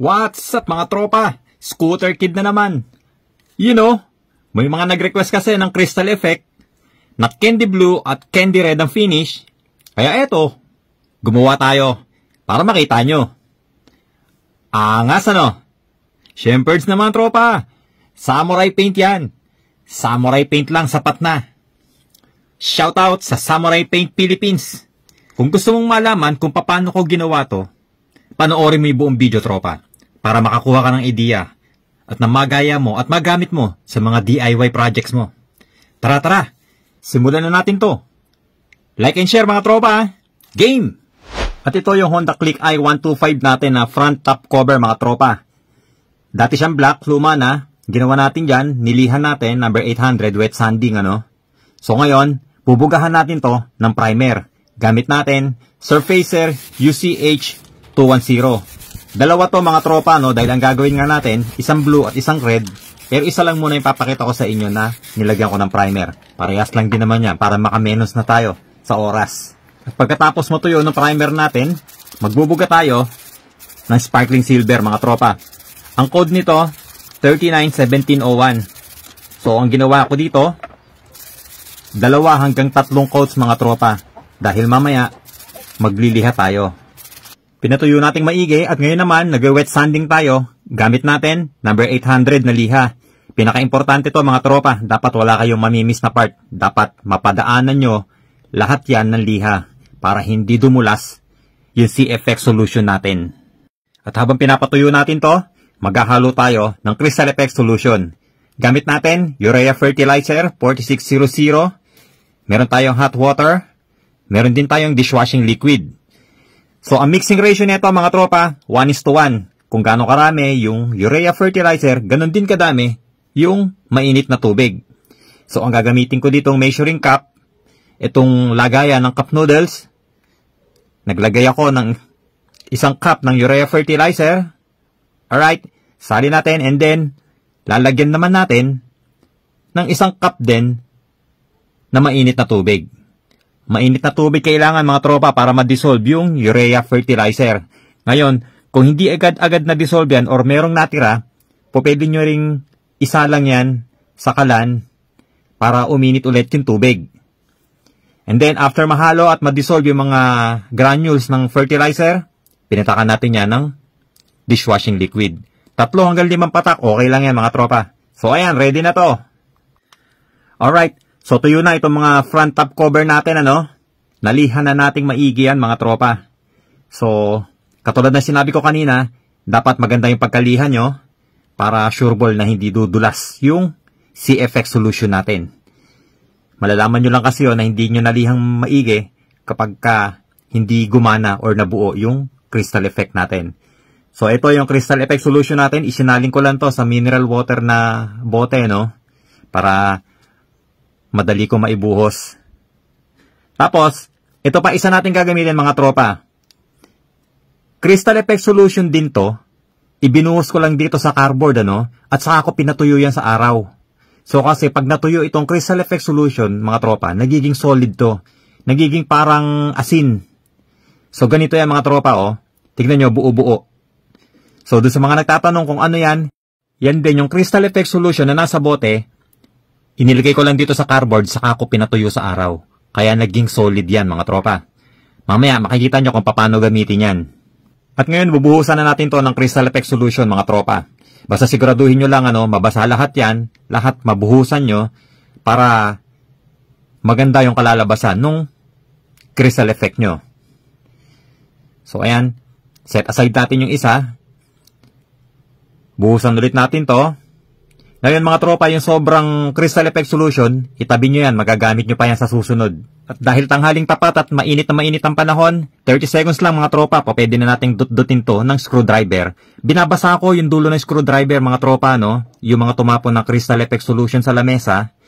What's up mga tropa? Scooter Kid na naman. You know, may mga nag-request kasi ng crystal effect na candy blue at candy red ang finish. Kaya eto, gumawa tayo para makita nyo. Angas ah, ano? Oh? Shepherds na mga tropa. Samurai paint yan. Samurai paint lang sapat na. Shoutout sa Samurai Paint Philippines. Kung gusto mong malaman kung paano ko ginawa to, Panoorin mo yung buong video, tropa, para makakuha ka ng ideya at na magaya mo at magamit mo sa mga DIY projects mo. Tara, tara! Simulan na natin to! Like and share mga tropa! Ah. Game! At ito yung Honda Click i125 natin na front top cover mga tropa. Dati siyang black, luma na. Ginawa natin diyan, nilihan natin, number 800, wet sanding ano. So ngayon, bubugahan natin to ng primer. Gamit natin, Surfacer UCH 210. Dalawa to mga tropa no dahil ang gagawin nga natin, isang blue at isang red. Pero isa lang muna ipapakita ko sa inyo na nilagyan ko ng primer. Parehas lang din naman yan para makamenos na tayo sa oras. At pagkatapos mo tuyo ng primer natin, magbubuga tayo ng sparkling silver mga tropa. Ang code nito, 391701. So ang ginawa ko dito, dalawa hanggang tatlong coats mga tropa. Dahil mamaya, magliliha tayo. Pinatuyo nating maigi at ngayon naman nag-wet sanding tayo. Gamit natin number 800 na liha. Pinaka-importante to mga tropa, dapat wala kayong mamimiss na part. Dapat mapadaanan nyo lahat yan ng liha para hindi dumulas yung CFX solution natin. At habang pinapatuyo natin to, maghahalo tayo ng Crystal FX solution. Gamit natin urea fertilizer 4600, meron tayong hot water, meron din tayong dishwashing liquid. So, ang mixing ratio nito mga tropa, 1 is to 1. Kung gaano karami yung urea fertilizer, ganun din kadami yung mainit na tubig. So, ang gagamitin ko dito measuring cup, itong lagayan ng cup noodles, naglagay ako ng isang cup ng urea fertilizer. Alright, sali natin and then lalagyan naman natin ng isang cup din na mainit na tubig. Mainit na tubig kailangan mga tropa para ma-dissolve yung urea fertilizer. Ngayon, kung hindi agad-agad na-dissolve yan or merong natira, po pwede nyo ring isa lang yan sa kalan para uminit ulit yung tubig. And then, after mahalo at ma-dissolve yung mga granules ng fertilizer, pinatakan natin yan ng dishwashing liquid. Tatlo hanggang limang patak, okay lang yan mga tropa. So, ayan, ready na to. Alright, So tuyo na itong mga front top cover natin ano. Nalihan na nating maigi yan mga tropa. So katulad na sinabi ko kanina, dapat maganda yung pagkalihan nyo para sureball na hindi dudulas yung CFX solution natin. Malalaman nyo lang kasi yun na hindi nyo nalihang maigi kapag ka hindi gumana or nabuo yung crystal effect natin. So ito yung crystal effect solution natin. Isinaling ko lang to sa mineral water na bote no para madali ko maibuhos. Tapos, ito pa isa natin gagamitin mga tropa. Crystal Effect Solution din to. Ibinuhos ko lang dito sa cardboard ano, at saka ako pinatuyo yan sa araw. So kasi pag natuyo itong Crystal Effect Solution, mga tropa, nagiging solid to. Nagiging parang asin. So ganito yan mga tropa oh. Tignan nyo, buo-buo. So doon sa mga nagtatanong kung ano yan, yan din yung Crystal Effect Solution na nasa bote, Inilagay ko lang dito sa cardboard saka ako pinatuyo sa araw. Kaya naging solid yan mga tropa. Mamaya makikita nyo kung paano gamitin yan. At ngayon bubuhusan na natin to ng crystal effect solution mga tropa. Basta siguraduhin nyo lang ano, mabasa lahat yan, lahat mabuhusan nyo para maganda yung kalalabasan nung crystal effect nyo. So ayan, set aside natin yung isa. Buhusan ulit natin to. Ngayon mga tropa, yung sobrang crystal effect solution, itabi nyo yan, magagamit nyo pa yan sa susunod. At dahil tanghaling tapat at mainit na mainit ang panahon, 30 seconds lang mga tropa, pa pwede na nating dutdutin to ng screwdriver. Binabasa ko yung dulo ng screwdriver mga tropa, no? Yung mga tumapon ng crystal effect solution sa lamesa,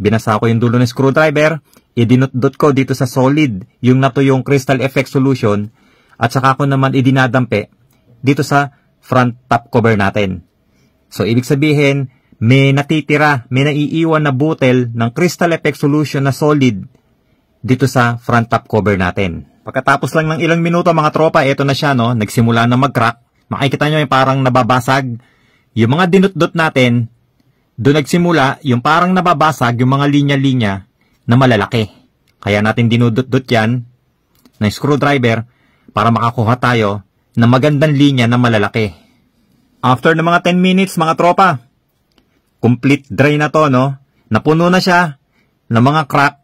binasa ko yung dulo ng screwdriver, idinutdut ko dito sa solid yung nato yung crystal effect solution, at saka ko naman idinadampi dito sa front top cover natin. So, ibig sabihin, may natitira, may naiiwan na butel ng crystal effect solution na solid dito sa front top cover natin. Pagkatapos lang ng ilang minuto mga tropa, eto na siya no, nagsimula na mag-crack. Makikita nyo yung parang nababasag. Yung mga dinutdot natin, doon nagsimula yung parang nababasag yung mga linya-linya na malalaki. Kaya natin dinudot-dot yan ng screwdriver para makakuha tayo ng magandang linya na malalaki. After ng mga 10 minutes mga tropa, Complete dry na to, no? Napuno na siya ng mga crack.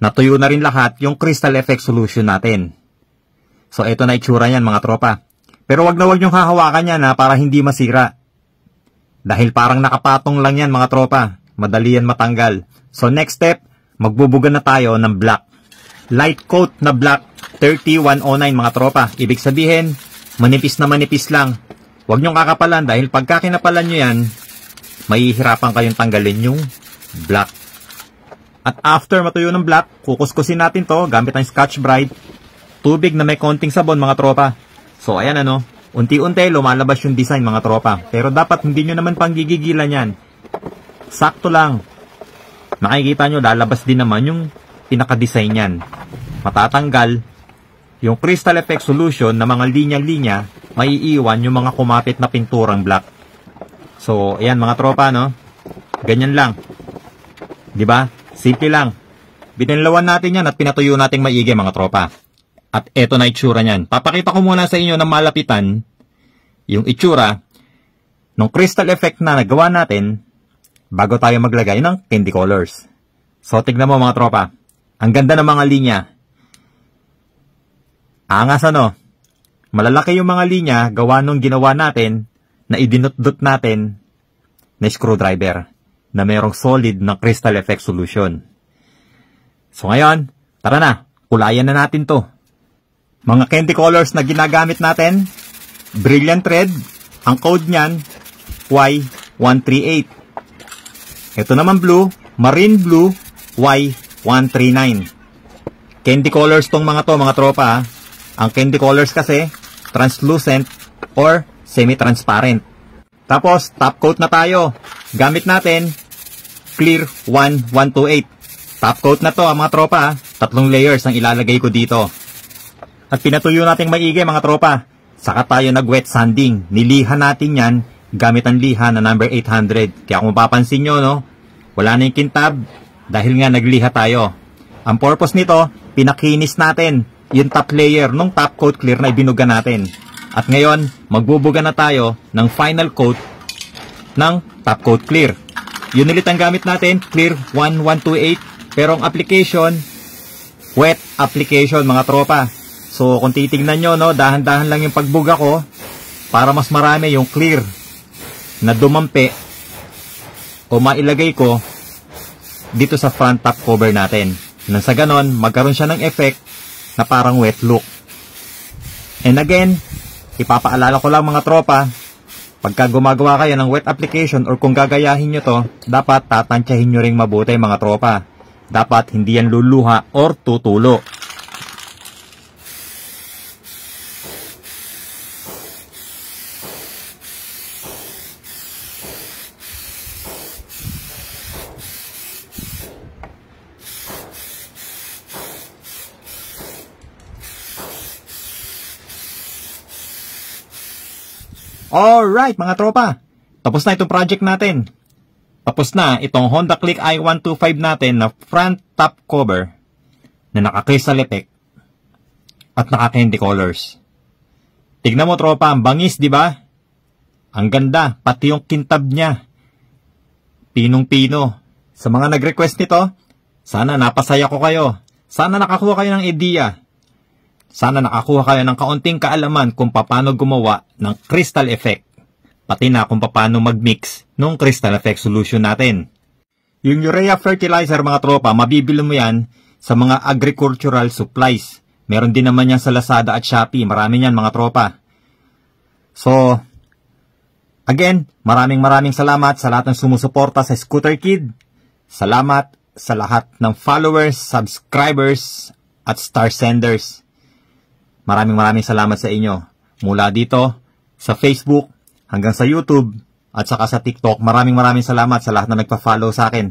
Natuyo na rin lahat yung crystal effect solution natin. So, ito na itsura niyan mga tropa. Pero wag na wag niyong hahawakan yan ha, para hindi masira. Dahil parang nakapatong lang yan mga tropa. Madali yan matanggal. So, next step, magbubuga na tayo ng black. Light coat na black 3109 mga tropa. Ibig sabihin, manipis na manipis lang. Huwag niyong kakapalan dahil pagka kinapalan niyo yan, mahihirapan kayong tanggalin yung black. At after matuyo ng black, kukuskusin natin to gamit ang Scotch Brite. Tubig na may konting sabon mga tropa. So ayan ano, unti-unti lumalabas yung design mga tropa. Pero dapat hindi nyo naman panggigigilan yan. Sakto lang. Makikita nyo lalabas din naman yung pinaka-design yan. Matatanggal yung crystal effect solution na mga linya-linya, maiiwan yung mga kumapit na pinturang black. So, ayan mga tropa, no? Ganyan lang. 'Di ba? Simple lang. Binalawan natin 'yan at pinatuyo nating maigi mga tropa. At eto na itsura niyan. Papakita ko muna sa inyo ng malapitan yung itsura ng crystal effect na nagawa natin bago tayo maglagay ng candy colors. So, tignan mo mga tropa. Ang ganda ng mga linya. Angas ano? Malalaki yung mga linya gawa nung ginawa natin na idinutdot natin na screwdriver na merong solid na crystal effect solution. So ngayon, tara na, kulayan na natin to. Mga candy colors na ginagamit natin, Brilliant Red, ang code niyan, Y138. Ito naman blue, Marine Blue, Y139. Candy colors tong mga to, mga tropa. Ang candy colors kasi, translucent or semi-transparent. Tapos, top coat na tayo. Gamit natin, Clear 1128. Top coat na to, ah, mga tropa. Ah. Tatlong layers ang ilalagay ko dito. At pinatuyo natin maigi, mga tropa. Saka tayo nag-wet sanding. Nilihan natin yan gamit ang liha na number 800. Kaya kung mapapansin nyo, no, wala na yung kintab dahil nga nagliha tayo. Ang purpose nito, pinakinis natin yung top layer nung top coat clear na ibinuga natin. At ngayon, magbubuga na tayo ng final coat ng top coat clear. Yun ulit ang gamit natin, clear 1128. Pero ang application, wet application mga tropa. So kung titignan nyo, no, dahan-dahan lang yung pagbuga ko para mas marami yung clear na dumampi o mailagay ko dito sa front top cover natin. Nang sa ganon, magkaroon siya ng effect na parang wet look. And again, Ipapaalala ko lang mga tropa, pagka gumagawa kayo ng wet application or kung gagayahin nyo to, dapat tatansyahin nyo ring mabuti mga tropa. Dapat hindi yan luluha or tutulo. Alright mga tropa, tapos na itong project natin. Tapos na itong Honda Click i125 natin na front top cover na naka-crystal at naka-candy colors. Tignan mo tropa, ang bangis, di ba? Ang ganda, pati yung kintab niya. Pinong-pino. Sa mga nag-request nito, sana napasaya ko kayo. Sana nakakuha kayo ng ideya sana nakakuha kayo ng kaunting kaalaman kung paano gumawa ng crystal effect, pati na kung paano mag-mix ng crystal effect solution natin. Yung urea fertilizer mga tropa, mabibili mo yan sa mga agricultural supplies. Meron din naman yan sa Lazada at Shopee. Marami yan mga tropa. So, again, maraming maraming salamat sa lahat ng sumusuporta sa Scooter Kid. Salamat sa lahat ng followers, subscribers, at star senders. Maraming maraming salamat sa inyo. Mula dito, sa Facebook, hanggang sa YouTube, at saka sa TikTok, maraming maraming salamat sa lahat na nagpa-follow sa akin.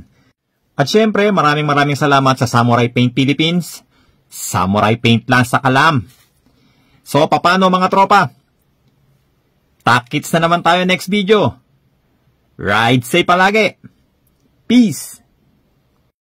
At syempre, maraming maraming salamat sa Samurai Paint Philippines, Samurai Paint lang sa Kalam. So, papano mga tropa? Takits na naman tayo next video. Ride safe palagi! Peace!